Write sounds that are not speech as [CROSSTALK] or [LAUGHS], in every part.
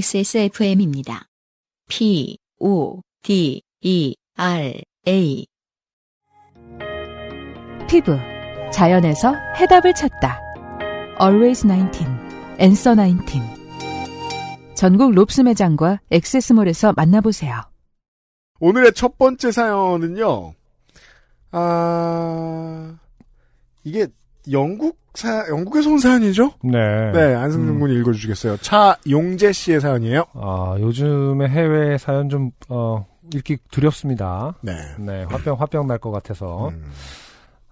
XSFM입니다. P, O, D, E, R, A. 피부. 자연에서 해답을 찾다. Always 19. Answer 19. 전국 롭스 매장과 엑세스몰에서 만나보세요. 오늘의 첫 번째 사연은요. 아, 이게 영국 차, 영국에서 온 사연이죠? 네. 네, 안승준 음. 군이 음. 읽어주시겠어요. 차용재 씨의 사연이에요. 아, 요즘에 해외 사연 좀, 어, 읽기 두렵습니다. 네. 네, 화병, 화병 날 것 같아서. 음.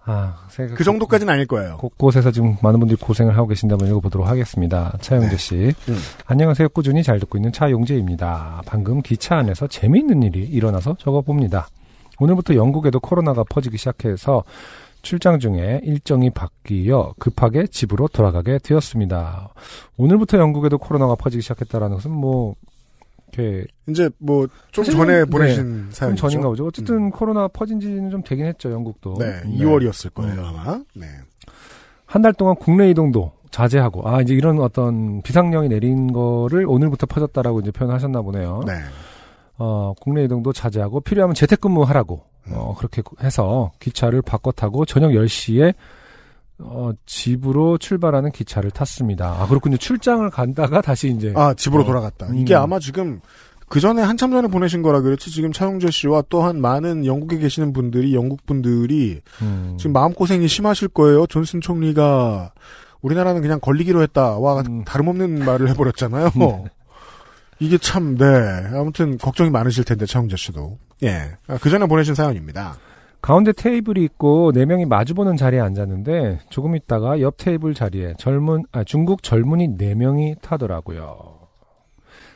아, 그 정도까지는 아닐 거예요. 곳곳에서 지금 많은 분들이 고생을 하고 계신다면 읽어보도록 하겠습니다. 차용재 네. 씨. 네. 음. 안녕하세요. 꾸준히 잘 듣고 있는 차용재입니다. 방금 기차 안에서 재미있는 일이 일어나서 적어봅니다. 오늘부터 영국에도 코로나가 퍼지기 시작해서 출장 중에 일정이 바뀌어 급하게 집으로 돌아가게 되었습니다. 오늘부터 영국에도 코로나가 퍼지기 시작했다라는 것은 뭐 이렇게 이제 뭐 좀 전에 네, 보내신 네, 사연이죠. 좀 전인가 보죠. 어쨌든 음. 코로나 퍼진 지는 좀 되긴 했죠. 영국도. 네, 네. 2월이었을 거예요, 음. 아마. 네. 한 달 동안 국내 이동도 자제하고 아 이제 이런 어떤 비상령이 내린 거를 오늘부터 퍼졌다라고 이제 표현하셨나 보네요. 네. 어, 국내 이동도 자제하고 필요하면 재택근무하라고 어, 그렇게 해서 기차를 바꿔 타고 저녁 10시에 어, 집으로 출발하는 기차를 탔습니다. 아, 그렇군요. 출장을 간다가 다시 이제. 아, 집으로 어, 돌아갔다. 음. 이게 아마 지금 그 전에 한참 전에 보내신 거라 그렇지 지금 차용재 씨와 또한 많은 영국에 계시는 분들이 영국 분들이 음. 지금 마음고생이 심하실 거예요. 존슨 총리가 우리나라는 그냥 걸리기로 했다와 음. 다름없는 말을 해버렸잖아요. [LAUGHS] 네. 이게 참, 네. 아무튼 걱정이 많으실 텐데, 차용재 씨도. 예. 아, 그 전에 보내신 사연입니다. 가운데 테이블이 있고 네 명이 마주보는 자리에 앉았는데 조금 있다가 옆 테이블 자리에 젊은 아 중국 젊은이 네 명이 타더라고요.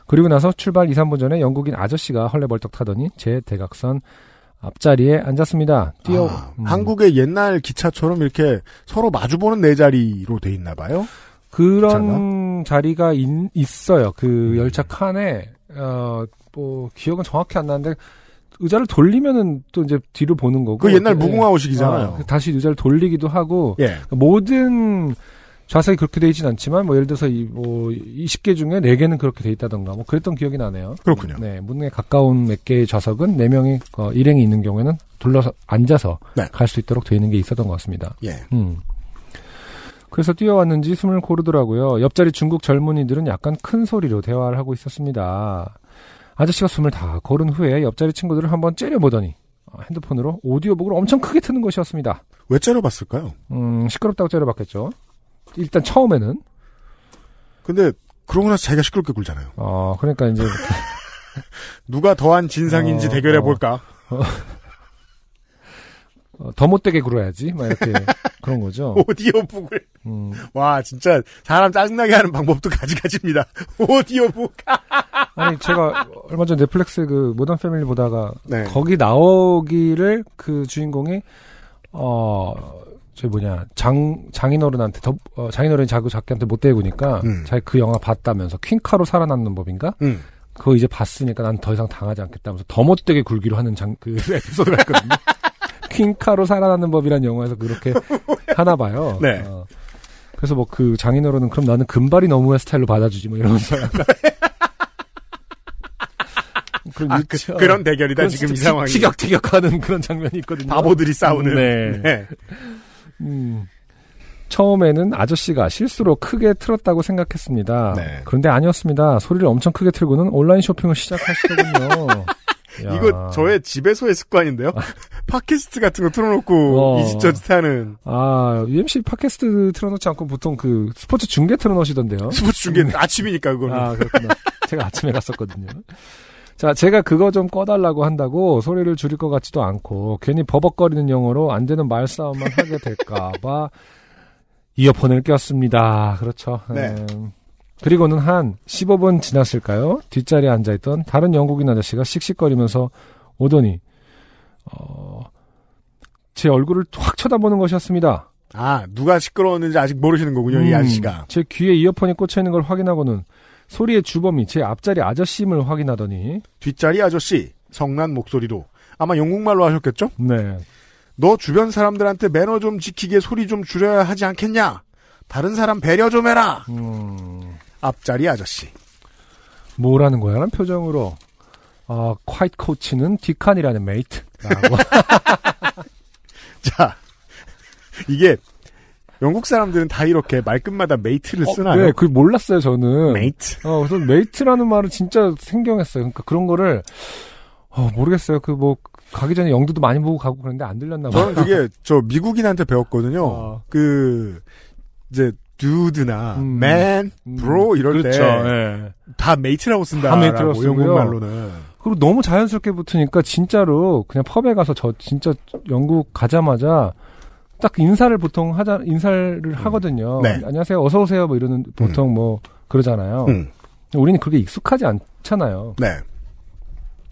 그리고 나서 출발 2, 3분 전에 영국인 아저씨가 헐레벌떡 타더니 제 대각선 앞자리에 앉았습니다. 뛰어 아, 음. 한국의 옛날 기차처럼 이렇게 서로 마주보는 네 자리로 돼 있나 봐요. 그런 자리가 있, 있어요. 그 음. 열차 칸에 어뭐 기억은 정확히 안 나는데 의자를 돌리면은 또 이제 뒤로 보는 거고. 그 옛날 예. 무궁화호식이잖아요. 아, 다시 의자를 돌리기도 하고 예. 그러니까 모든 좌석이 그렇게 돼 있진 않지만 뭐 예를 들어서 이뭐 20개 중에 4개는 그렇게 돼 있다던가 뭐 그랬던 기억이 나네요. 그렇군요. 네, 문에 가까운 몇 개의 좌석은 4명이 어, 일행이 있는 경우에는 둘러서 앉아서 네. 갈수 있도록 돼 있는 게 있었던 것 같습니다. 예. 음. 그래서 뛰어왔는지 숨을 고르더라고요. 옆자리 중국 젊은이들은 약간 큰 소리로 대화를 하고 있었습니다. 아저씨가 숨을 다 고른 후에 옆자리 친구들을 한번 째려보더니 핸드폰으로 오디오북을 엄청 크게 트는 것이었습니다. 왜 째려봤을까요? 음, 시끄럽다고 째려봤겠죠. 일단 처음에는. 근데 그러고 나서 자기가 시끄럽게 굴잖아요. 어, 그러니까 이제 [LAUGHS] 누가 더한 진상인지 어, 대결해 볼까. 어, [LAUGHS] 어, 더 못되게 굴어야지. 막 이렇게 그런 거죠. [LAUGHS] 오디오북을. 음. 와, 진짜 사람 짜증나게 하는 방법도 가지가지입니다. [LAUGHS] 오디오북. [LAUGHS] 아니, 제가 얼마 전 넷플릭스 그 모던 패밀리 보다가 네. 거기 나오기를 그 주인공이 어, 저 뭐냐 장 장인어른한테 더 어, 장인어른이 자꾸 작기한테못 대구니까 음. 자기 그 영화 봤다면서 퀸카로 살아남는 법인가? 음. 그거 이제 봤으니까 난 더 이상 당하지 않겠다면서 더 못되게 굴기로 하는 장그 에피소드가 있거든요. 퀸카로 살아나는 법이란 영화에서 그렇게 하나 봐요. [LAUGHS] 네. 어. 그래서 뭐 그 장인어른은 그럼 나는 금발이 너무한 스타일로 받아주지 뭐 이러면서. [LAUGHS] 아, 그, 어. 그런 아, 유 그, 런 대결이다 그런 지금 이 상황이 티격태격하는 그런 장면이 있거든요. 바보들이 싸우는. 네. 네. 음. 처음에는 아저씨가 실수로 크게 틀었다고 생각했습니다. 네. 그런데 아니었습니다. 소리를 엄청 크게 틀고는 온라인 쇼핑을 시작하시더군요. [LAUGHS] 야. 이거 저의 집에서의 습관인데요. 아. [LAUGHS] 팟캐스트 같은 거 틀어놓고 어. 이지저지 하는. 아 UMC 팟캐스트 틀어놓지 않고 보통 그 스포츠 중계 틀어놓으시던데요. [LAUGHS] 스포츠 중계 음. 아침이니까 그거는. 아 그렇구나. 제가 아침에 갔었거든요. 자, 제가 그거 좀 꺼달라고 한다고 소리를 줄일 것 같지도 않고 괜히 버벅거리는 영어로 안 되는 말싸움만 하게 될까봐 [LAUGHS] 이어폰을 꼈습니다. 그렇죠. 네. 음, 그리고는 한 15분 지났을까요? 뒷자리에 앉아있던 다른 영국인 아저씨가 씩씩거리면서 오더니 어, 제 얼굴을 확 쳐다보는 것이었습니다. 아, 누가 시끄러웠는지 아직 모르시는 거군요, 음, 이 아저씨가. 제 귀에 이어폰이 꽂혀있는 걸 확인하고는 소리의 주범이 제 앞자리 아저씨임을 확인하더니 뒷자리 아저씨, 성난 목소리로. 아마 영국말로 하셨겠죠? 네. 너 주변 사람들한테 매너 좀 지키게 소리 좀 줄여야 하지 않겠냐? 다른 사람 배려 좀 해라! 음... 앞자리 아저씨. 뭐라는 거야? 라는 표정으로 어, 콰이트 코치는 디칸이라는 메이트. [LAUGHS] 자, 이게 영국 사람들은 다 이렇게 말끝마다 메이트를 어, 쓰나요? 네, 그 몰랐어요 저는. 메이트. 어, 그래서 메이트라는 말을 진짜 생경했어요. 그러니까 그런 거를 어, 모르겠어요. 그 뭐 가기 전에 영도도 많이 보고 가고 그는데안 들렸나 봐요. 저는 그게 저 미국인한테 배웠거든요. 어. 그 이제 dude나 음. man, 음. bro 이럴 그렇죠. 때다 네. 메이트라고 쓴다라고 영국 말로는. 그리고 너무 자연스럽게 붙으니까 진짜로 그냥 펍에 가서 저 진짜 영국 가자마자 딱 인사를 보통 하자 인사를 음. 하거든요. 네. 안녕하세요, 어서 오세요 뭐 이러는 음. 보통 음. 뭐 그러잖아요. 우리는 그게 익숙하지 않잖아요. 네.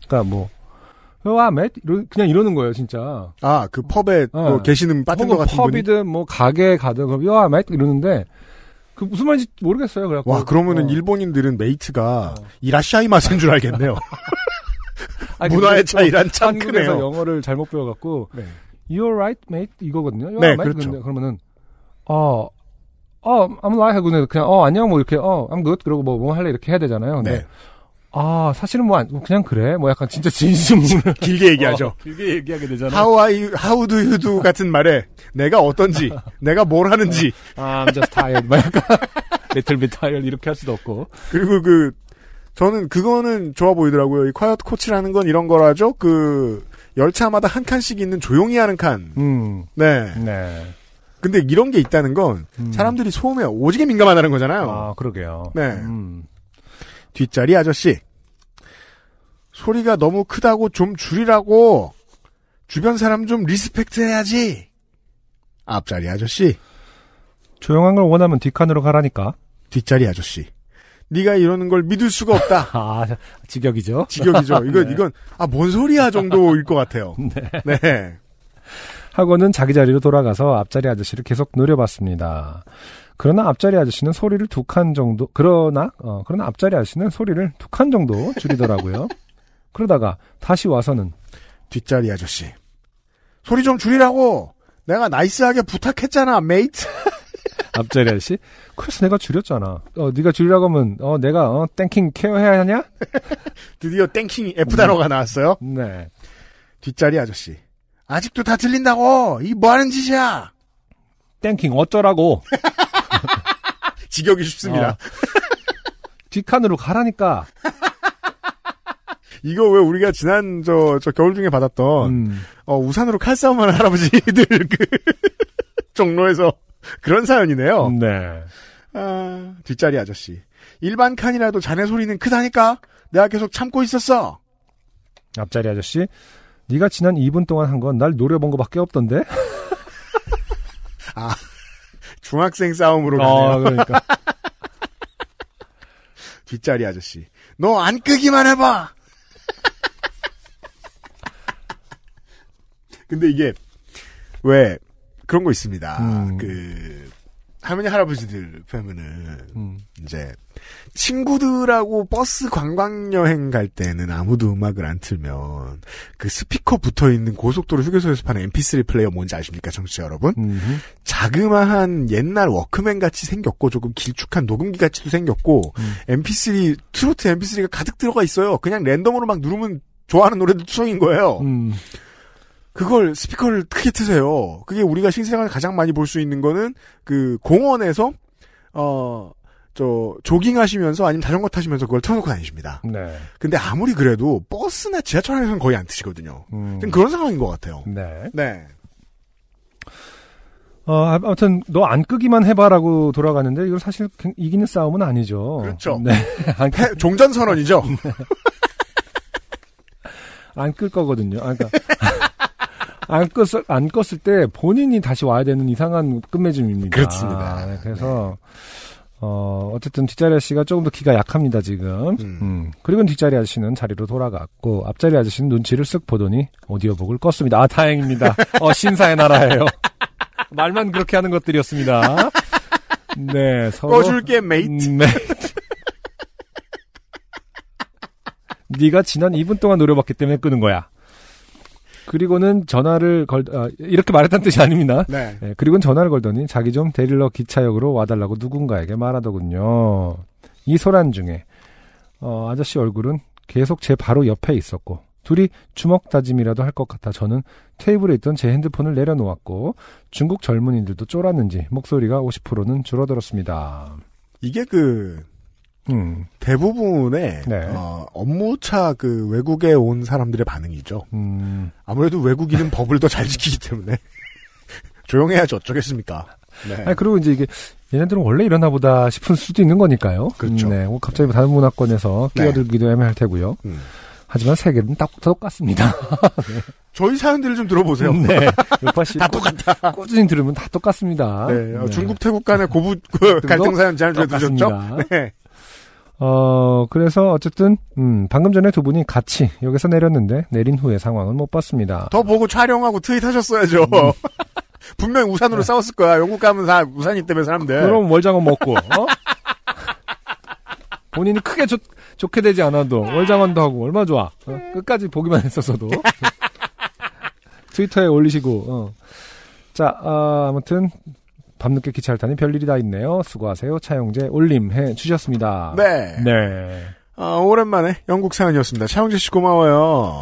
그러니까 뭐 와, 맷? 그냥 이러는 거예요, 진짜. 아, 그 펍에 어. 뭐 계시는 빠텐더 같은 펍이든 분이? 펍이든 뭐가게 가든 와, 맷? 이러는데 그 무슨 말인지 모르겠어요. 그래갖고. 와, 그러면은 어. 일본인들은 메이트가 어. 이라시아이 맛인 줄 알겠네요. [LAUGHS] 아니, 문화의 차이란 참 크네요. 영어를 잘못 배워갖고 네. You're right, mate 이거거든요. You're 네, 그렇죠. 근데 그러면은 어, 어, I'm like 그냥 어 안녕 뭐 이렇게 어 I'm good 그러고 뭐뭐 뭐 할래 이렇게 해야 되잖아요. 네. 아, 사실은 뭐, 뭐, 그냥 그래? 뭐 약간 진짜 진심 [LAUGHS] 길게 얘기하죠. 어, 길게 얘기하게 되잖아. How are you, how do you do 같은 말에 내가 어떤지, 내가 뭘 하는지. 아, I'm just tired. 막 약간, little bit tired 이렇게 할 수도 없고. 그리고 그, 저는 그거는 좋아 보이더라고요. 이 콰이어트 코치라는 건 이런 거라죠. 그, 열차마다 한 칸씩 있는 조용히 하는 칸. 음. 네. 네. 근데 이런 게 있다는 건 음. 사람들이 소음에 오지게 민감하다는 거잖아요. 아, 그러게요. 네. 음. 뒷자리 아저씨. 소리가 너무 크다고 좀 줄이라고. 주변 사람 좀 리스펙트 해야지. 앞자리 아저씨. 조용한 걸 원하면 뒷칸으로 가라니까. 뒷자리 아저씨. 네가 이러는 걸 믿을 수가 없다. [LAUGHS] 아, 직역이죠. 직역이죠. 이건 [LAUGHS] 네. 이건 아 뭔 소리야 정도일 것 같아요. [LAUGHS] 네. 네. 하고는 자기 자리로 돌아가서 앞자리 아저씨를 계속 노려봤습니다. 그러나 앞자리 아저씨는 소리를 두 칸 정도 그러나 어, 그러나 앞자리 아저씨는 소리를 두 칸 정도 줄이더라고요. [LAUGHS] 그러다가 다시 와서는 뒷자리 아저씨 소리 좀 줄이라고 내가 나이스하게 부탁했잖아 메이트. [LAUGHS] 앞자리 아저씨 그래서 내가 줄였잖아. 어 네가 줄이라고 하면 어 내가 어 땡킹 케어해야 하냐? [LAUGHS] 드디어 땡킹 F 단어가 나왔어요. 음. 네. 뒷자리 아저씨 아직도 다 들린다고 이 뭐 하는 짓이야? 땡킹 어쩌라고? 직역이 쉽습니다. 어. [LAUGHS] 뒷칸으로 가라니까. [LAUGHS] 이거 왜 우리가 지난 저, 저 겨울 중에 받았던 음. 어, 우산으로 칼싸움하는 할아버지들 [LAUGHS] 그 종로에서 그런 사연이네요. 네. 아, 뒷자리 아저씨. 일반 칸이라도 자네 소리는 크다니까. 내가 계속 참고 있었어. 앞자리 아저씨. 네가 지난 2분 동안 한 건 날 노려본 거밖에 없던데. 아. 중학생 싸움으로 어, 가네요. 어, 그러니까. [LAUGHS] 뒷자리 아저씨. 너 안 끄기만 해봐! [LAUGHS] 근데 이게, 왜, 그런 거 있습니다. 음. 그, 할머니 할아버지들 보면은 음. 이제 친구들하고 버스 관광 여행 갈 때는 아무도 음악을 안 틀면 그 스피커 붙어 있는 고속도로 휴게소에서 파는 MP3 플레이어 뭔지 아십니까, 정치 여러분? 음. 자그마한 옛날 워크맨 같이 생겼고 조금 길쭉한 녹음기 같이도 생겼고 음. MP3 트로트 MP3가 가득 들어가 있어요. 그냥 랜덤으로 막 누르면 좋아하는 노래도 투성인 거예요. 음. 그걸 스피커를 크게 트세요. 그게 우리가 실생활 가장 많이 볼 수 있는 거는 그 공원에서 어저 조깅하시면서 아니면 자전거 타시면서 그걸 틀어놓고 다니십니다. 네. 근데 아무리 그래도 버스나 지하철 에서는 거의 안 트시거든요. 음. 그런 상황인 것 같아요. 네. 네. 어, 아, 아무튼 너 안 끄기만 해봐라고 돌아가는데 이거 사실 그 이기는 싸움은 아니죠. 그렇죠. 네. [LAUGHS] 안 끄... 종전 선언이죠. [LAUGHS] 네. 안끌 거거든요. 아, 그러니까 [LAUGHS] 안 껐을, 안 껐을 때 본인이 다시 와야 되는 이상한 끝맺음입니다. 그렇습니다. 아, 네, 그래서, 네. 어, 어쨌든 뒷자리 아저씨가 조금 더키가 약합니다, 지금. 음. 음. 그리고 뒷자리 아저씨는 자리로 돌아갔고, 앞자리 아저씨는 눈치를 쓱 보더니 오디오북을 껐습니다. 아, 다행입니다. [LAUGHS] 어, 신사의 나라예요. 말만 그렇게 하는 것들이었습니다. 네, 서로. 꺼줄게, 메이트. 메이트. 음, 네가 지난 2분 동안 노려봤기 때문에 끄는 거야. 그리고는 전화를 걸 아, 이렇게 말했다는 뜻이 아닙니다. 네. 네. 그리고는 전화를 걸더니 자기 좀 데릴러 기차역으로 와달라고 누군가에게 말하더군요. 이 소란 중에 어, 아저씨 얼굴은 계속 제 바로 옆에 있었고 둘이 주먹 다짐이라도 할 것 같아 저는 테이블에 있던 제 핸드폰을 내려놓았고 중국 젊은이들도 쫄았는지 목소리가 50%는 줄어들었습니다. 이게 그 음. 대부분의 네. 어, 업무차 그 외국에 온 사람들의 반응이죠. 음. 아무래도 외국인은 [LAUGHS] 법을 더 잘 지키기 때문에 [LAUGHS] 조용해야지 어쩌겠습니까. 네. 네. 아니, 그리고 이제 이게 얘네들은 원래 이러나 보다 싶은 수도 있는 거니까요. 그렇죠. 음, 네. 뭐 갑자기 다른 문화권에서 네. 끼어들기도 애매할 테고요. 음. 하지만 세계는 딱 똑같습니다. [LAUGHS] 네. 저희 사연들을 좀 들어보세요. 네. 다 똑같다. 꾸준히 들으면 다 똑같습니다. 네. 어, 네. 중국, 태국 간의 고부, 그 갈등 사연 잘 들려드렸죠? 네. 어, 그래서 어쨌든, 음, 방금 전에 두 분이 같이 여기서 내렸는데, 내린 후에 상황은 못 봤습니다. 더 보고 촬영하고 트윗하셨어야죠. 음. [LAUGHS] 분명 우산으로 네. 싸웠을 거야. 영국 가면 다 우산이 때문에 사람들. 그럼 월장어 먹고, 어? [LAUGHS] 본인이 크게 좋, 좋게 되지 않아도, 월장원도 하고, 얼마 좋아. 어? 끝까지 보기만 했었어도. [LAUGHS] 트위터에 올리시고, 어. 자, 어, 아무튼, 밤늦게 기차를 타니 별일이 다 있네요. 수고하세요. 차영재 올림해 주셨습니다. 네. 네. 아, 오랜만에 영국 사연이었습니다. 차영재 씨 고마워요.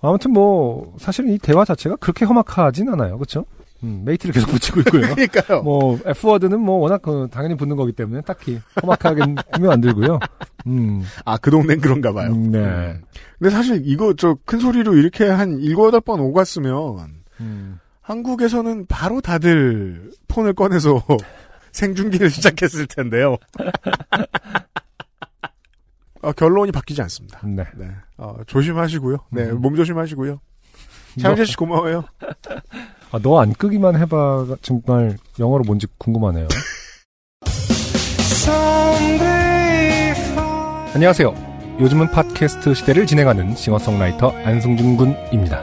아무튼 뭐 사실은 이 대화 자체가 그렇게 험악하진 않아요. 그렇죠? 음, 메이트를 계속 붙이고 있고요. [LAUGHS] 그러니까요. 뭐 F워드는 뭐 워낙 그, 당연히 붙는 거기 때문에 딱히 험악하게 보면 안 들고요. 음. 아, 그 동네는 그런가 봐요. 음, 네. 네. 근데 사실 이거 저 큰 소리로 이렇게 한 일곱 여덟 번 오갔으면 음. 한국에서는 바로 다들 폰을 꺼내서 [LAUGHS] 생중계를 시작했을 텐데요. 어, 결론이 바뀌지 않습니다. 네. 네. 어, 조심하시고요. 네, 음. 몸 조심하시고요. 장재 씨 고마워요. 아, 너안 끄기만 해봐. 정말 영어로 뭔지 궁금하네요. 안녕하세요. 요즘은 팟캐스트 시대를 진행하는 싱어송라이터 안승준 군입니다.